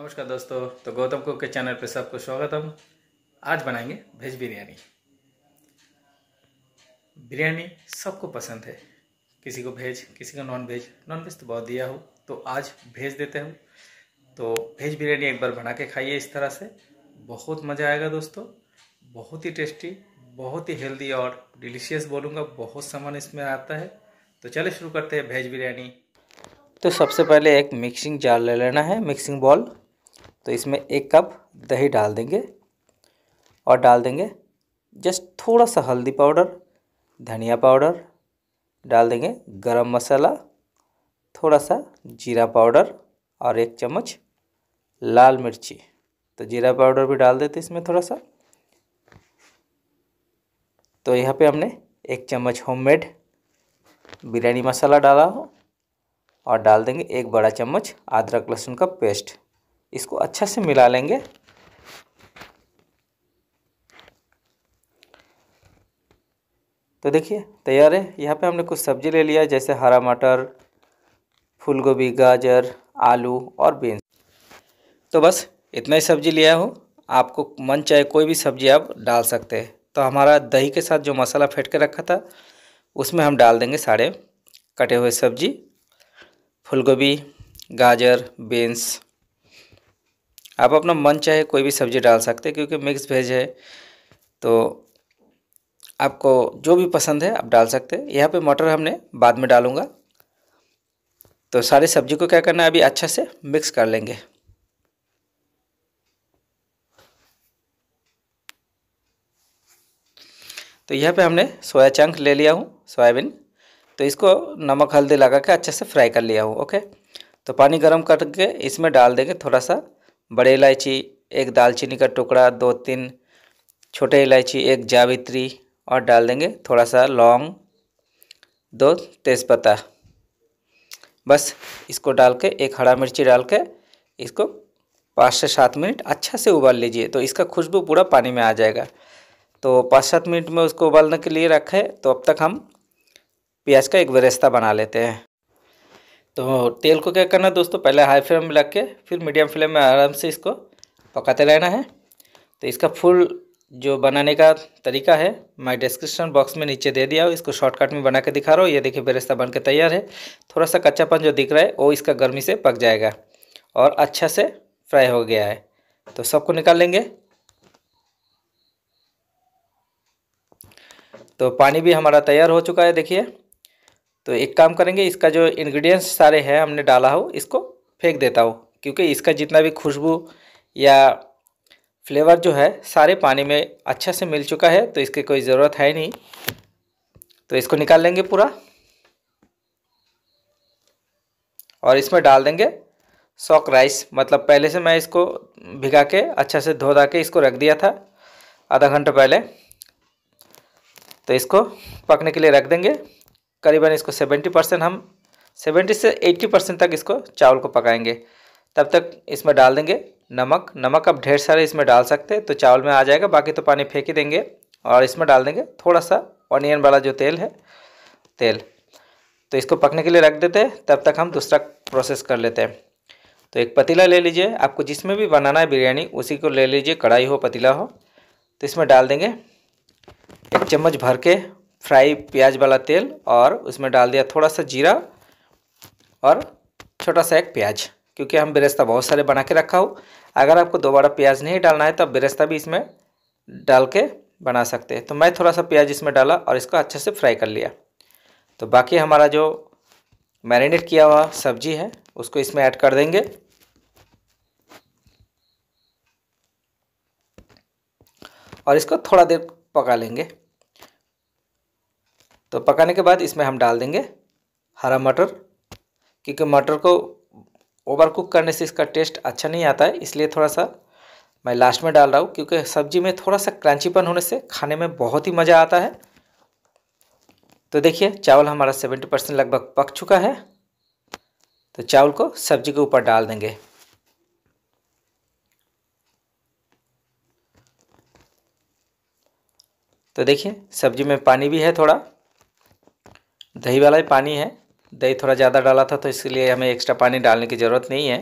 नमस्कार दोस्तों तो गौतम कुक के चैनल पर सबको स्वागत हम आज बनाएंगे भेज बिरयानी बिरयानी सबको पसंद है किसी को भेज किसी को नॉन भेज नॉन भेज तो बहुत दिया हो तो आज भेज देते हम तो भेज बिरयानी एक बार बना के खाइए इस तरह से बहुत मज़ा आएगा दोस्तों बहुत ही टेस्टी बहुत ही हेल्दी और डिलीशियस बोलूँगा बहुत सामान इसमें आता है तो चले शुरू करते हैं भेज बिरयानी तो सबसे पहले एक मिक्सिंग जार ले लेना है मिक्सिंग बॉल तो इसमें एक कप दही डाल देंगे और डाल देंगे जस्ट थोड़ा सा हल्दी पाउडर धनिया पाउडर डाल देंगे गरम मसाला थोड़ा सा जीरा पाउडर और एक चम्मच लाल मिर्ची तो जीरा पाउडर भी डाल देते इसमें थोड़ा सा तो यहाँ पे हमने एक चम्मच होममेड बिरयानी मसाला डाला हो और डाल देंगे एक बड़ा चम्मच अदरक लहसुन का पेस्ट इसको अच्छे से मिला लेंगे तो देखिए तैयार है यहाँ पे हमने कुछ सब्जी ले लिया जैसे हरा मटर फूल गोभी गाजर आलू और बीन्स तो बस इतना ही सब्जी लिया हो आपको मन चाहे कोई भी सब्जी आप डाल सकते हैं तो हमारा दही के साथ जो मसाला फेंट के रखा था उसमें हम डाल देंगे सारे कटे हुए सब्जी फूलगोभी गाजर बीन्स आप अपना मन चाहे कोई भी सब्ज़ी डाल सकते क्योंकि मिक्स वेज है तो आपको जो भी पसंद है आप डाल सकते हैं यहाँ पे मटर हमने बाद में डालूँगा तो सारी सब्जी को क्या करना है अभी अच्छा से मिक्स कर लेंगे तो यहाँ पे हमने सोया चंक ले लिया हूँ सोयाबीन तो इसको नमक हल्दी लगा के अच्छे से फ्राई कर लिया हूँ ओके तो पानी गर्म करके इसमें डाल देंगे थोड़ा सा बड़े इलायची एक दालचीनी का टुकड़ा दो तीन छोटे इलायची एक जावित्री और डाल देंगे थोड़ा सा लौंग दो तेज़पत्ता बस इसको डाल के एक हरा मिर्ची डाल के इसको पाँच से सात मिनट अच्छा से उबाल लीजिए तो इसका खुशबू पूरा पानी में आ जाएगा तो पाँच सात मिनट में उसको उबालने के लिए रखें तो अब तक हम प्याज का एक बेरेस्ता बना लेते हैं तो तेल को क्या करना दोस्तों पहले हाई फ्लेम में रख के फिर मीडियम फ्लेम में आराम से इसको पकाते रहना है तो इसका फुल जो बनाने का तरीका है मैं डिस्क्रिप्शन बॉक्स में नीचे दे दिया हूँ इसको शॉर्टकट में बना के दिखा रहा हूँ ये देखिए बेरेस्ता बन के तैयार है थोड़ा सा कच्चापन जो दिख रहा है वो इसका गर्मी से पक जाएगा और अच्छा से फ्राई हो गया है तो सबको निकाल लेंगे तो पानी भी हमारा तैयार हो चुका है देखिए तो एक काम करेंगे इसका जो इन्ग्रीडियंट्स सारे हैं हमने डाला हो इसको फेंक देता हो क्योंकि इसका जितना भी खुशबू या फ्लेवर जो है सारे पानी में अच्छा से मिल चुका है तो इसकी कोई ज़रूरत है नहीं तो इसको निकाल लेंगे पूरा और इसमें डाल देंगे सॉक राइस मतलब पहले से मैं इसको भिगा के अच्छा से धो धा के इसको रख दिया था आधा घंटा पहले तो इसको पकने के लिए रख देंगे करीबन इसको सेवेंटी परसेंट हम सेवेंटी से एट्टी परसेंट तक इसको चावल को पकाएंगे तब तक इसमें डाल देंगे नमक नमक आप ढेर सारे इसमें डाल सकते हैं तो चावल में आ जाएगा बाकी तो पानी फेंक ही देंगे और इसमें डाल देंगे थोड़ा सा ऑनियन वाला जो तेल है तेल तो इसको पकने के लिए रख देते हैं तब तक हम दूसरा प्रोसेस कर लेते हैं तो एक पतीला ले लीजिए आपको जिसमें भी बनाना है बिरयानी उसी को ले लीजिए कढ़ाई हो पतीला हो तो इसमें डाल देंगे एक चम्मच भर के फ्राई प्याज वाला तेल और उसमें डाल दिया थोड़ा सा जीरा और छोटा सा एक प्याज क्योंकि हम बेरेस्ता बहुत सारे बना के रखा हो अगर आपको दोबारा प्याज नहीं डालना है तो आप बेरेस्ता भी इसमें डाल के बना सकते हैं तो मैं थोड़ा सा प्याज इसमें डाला और इसको अच्छे से फ्राई कर लिया तो बाकी हमारा जो मैरिनेट किया हुआ सब्जी है उसको इसमें ऐड कर देंगे और इसको थोड़ा देर पका लेंगे तो पकाने के बाद इसमें हम डाल देंगे हरा मटर क्योंकि मटर को ओवर कुक करने से इसका टेस्ट अच्छा नहीं आता है इसलिए थोड़ा सा मैं लास्ट में डाल रहा हूँ क्योंकि सब्जी में थोड़ा सा क्रंचीपन होने से खाने में बहुत ही मज़ा आता है तो देखिए चावल हमारा सेवेंटी परसेंट लगभग पक चुका है तो चावल को सब्जी के ऊपर डाल देंगे तो देखिए सब्जी में पानी भी है थोड़ा दही वाला ही पानी है दही थोड़ा ज़्यादा डाला था तो इसलिए हमें एक्स्ट्रा पानी डालने की ज़रूरत नहीं है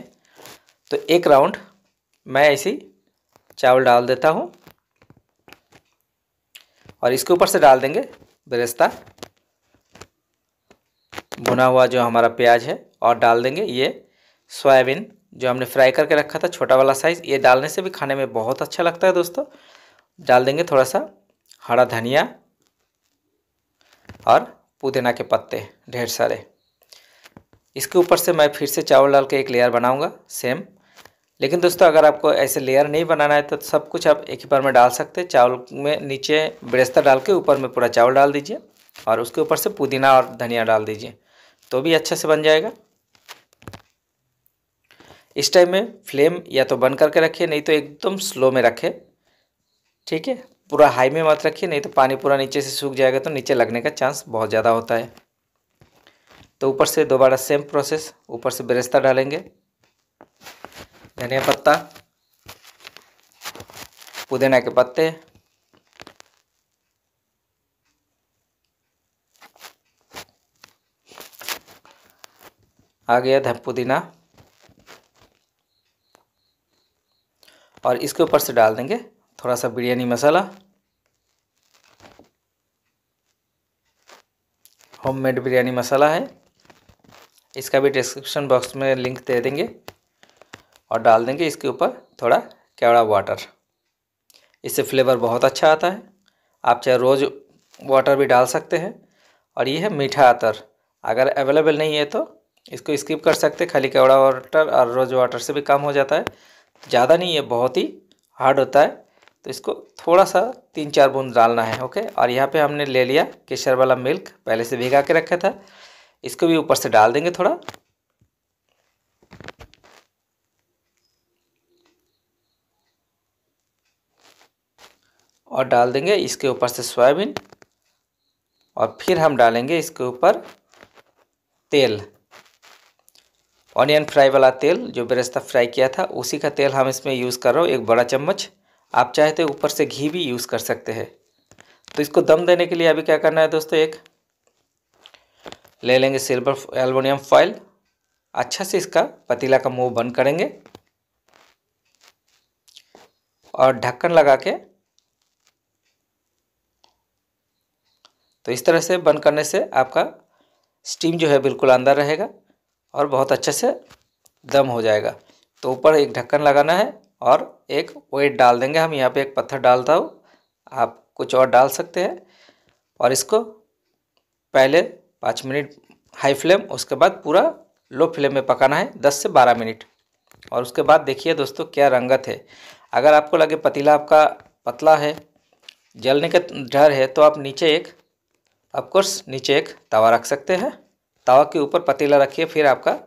तो एक राउंड मैं ऐसी चावल डाल देता हूँ और इसके ऊपर से डाल देंगे बेरेस्ता भुना हुआ जो हमारा प्याज है और डाल देंगे ये सोयाबीन जो हमने फ्राई करके रखा था छोटा वाला साइज़ ये डालने से भी खाने में बहुत अच्छा लगता है दोस्तों डाल देंगे थोड़ा सा हरा धनिया और पुदीना के पत्ते ढेर सारे इसके ऊपर से मैं फिर से चावल डाल के एक लेयर बनाऊंगा सेम लेकिन दोस्तों अगर आपको ऐसे लेयर नहीं बनाना है तो सब कुछ आप एक ही बार में डाल सकते हैं चावल में नीचे ब्रेस्ता डाल के ऊपर में पूरा चावल डाल दीजिए और उसके ऊपर से पुदीना और धनिया डाल दीजिए तो भी अच्छे से बन जाएगा इस टाइम में फ्लेम या तो बंद करके रखिए नहीं तो एकदम स्लो में रखें ठीक है पूरा हाई में मत रखिए नहीं तो पानी पूरा नीचे से सूख जाएगा तो नीचे लगने का चांस बहुत ज़्यादा होता है तो ऊपर से दोबारा सेम प्रोसेस ऊपर से बेरेस्ता डालेंगे धनिया पत्ता पुदीना के पत्ते आ गया पुदीना और इसके ऊपर से डाल देंगे थोड़ा सा बिरयानी मसाला होममेड बिरयानी मसाला है इसका भी डिस्क्रिप्शन बॉक्स में लिंक दे देंगे और डाल देंगे इसके ऊपर थोड़ा केवड़ा वाटर इससे फ्लेवर बहुत अच्छा आता है आप चाहे रोज़ वाटर भी डाल सकते हैं और ये है मीठा अतर अगर अवेलेबल नहीं है तो इसको स्किप कर सकते खाली केवड़ा वाटर और रोज़ वाटर से भी कम हो जाता है ज़्यादा नहीं है बहुत ही हार्ड होता है तो इसको थोड़ा सा तीन चार बूंद डालना है ओके और यहाँ पे हमने ले लिया केसर वाला मिल्क पहले से भिगा के रखा था इसको भी ऊपर से डाल देंगे थोड़ा और डाल देंगे इसके ऊपर से सोयाबीन और फिर हम डालेंगे इसके ऊपर तेल ऑनियन फ्राई वाला तेल जो बेरस्ता फ्राई किया था उसी का तेल हम इसमें यूज़ कर रहे हो एक बड़ा चम्मच आप चाहे तो ऊपर से घी भी यूज़ कर सकते हैं तो इसको दम देने के लिए अभी क्या करना है दोस्तों एक ले लेंगे सिल्वर एल्युमिनियम फॉइल अच्छा से इसका पतीला का मुंह बंद करेंगे और ढक्कन लगा के तो इस तरह से बंद करने से आपका स्टीम जो है बिल्कुल अंदर रहेगा और बहुत अच्छे से दम हो जाएगा तो ऊपर एक ढक्कन लगाना है और एक वेट डाल देंगे हम यहाँ पे एक पत्थर डालता हूँ आप कुछ और डाल सकते हैं और इसको पहले पाँच मिनट हाई फ्लेम उसके बाद पूरा लो फ्लेम में पकाना है दस से बारह मिनट और उसके बाद देखिए दोस्तों क्या रंगत है अगर आपको लगे पतीला आपका पतला है जलने का डर है तो आप नीचे एक ऑफकोर्स नीचे एक तवा रख सकते हैं तवा के ऊपर पतीला रखिए फिर आपका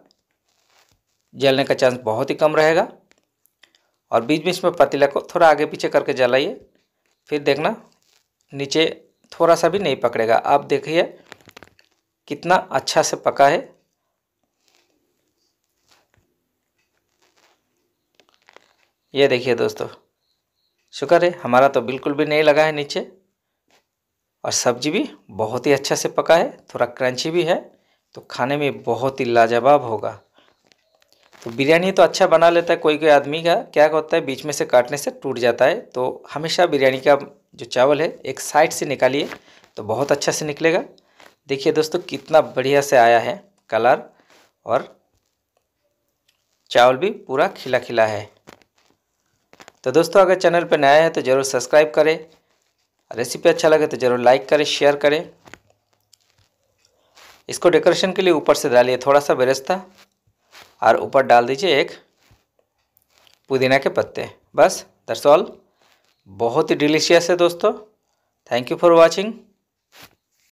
जलने का चांस बहुत ही कम रहेगा और बीच बीच में पतीला को थोड़ा आगे पीछे करके जलाइए फिर देखना नीचे थोड़ा सा भी नहीं पकड़ेगा आप देखिए कितना अच्छा से पका है ये देखिए दोस्तों शुक्र है हमारा तो बिल्कुल भी नहीं लगा है नीचे और सब्जी भी बहुत ही अच्छा से पका है थोड़ा क्रंची भी है तो खाने में बहुत ही लाजवाब होगा तो बिरयानी तो अच्छा बना लेता है कोई कोई आदमी का क्या होता है बीच में से काटने से टूट जाता है तो हमेशा बिरयानी का जो चावल है एक साइड से निकालिए तो बहुत अच्छा से निकलेगा देखिए दोस्तों कितना बढ़िया से आया है कलर और चावल भी पूरा खिला खिला है तो दोस्तों अगर चैनल पर नया है तो ज़रूर सब्सक्राइब करें रेसिपी अच्छा लगे तो ज़रूर लाइक करें शेयर करें इसको डेकोरेशन के लिए ऊपर से डालिए थोड़ा सा बेरेस्ता और ऊपर डाल दीजिए एक पुदीना के पत्ते बस दरअसल बहुत ही डिलीशियस है दोस्तों थैंक यू फॉर वॉचिंग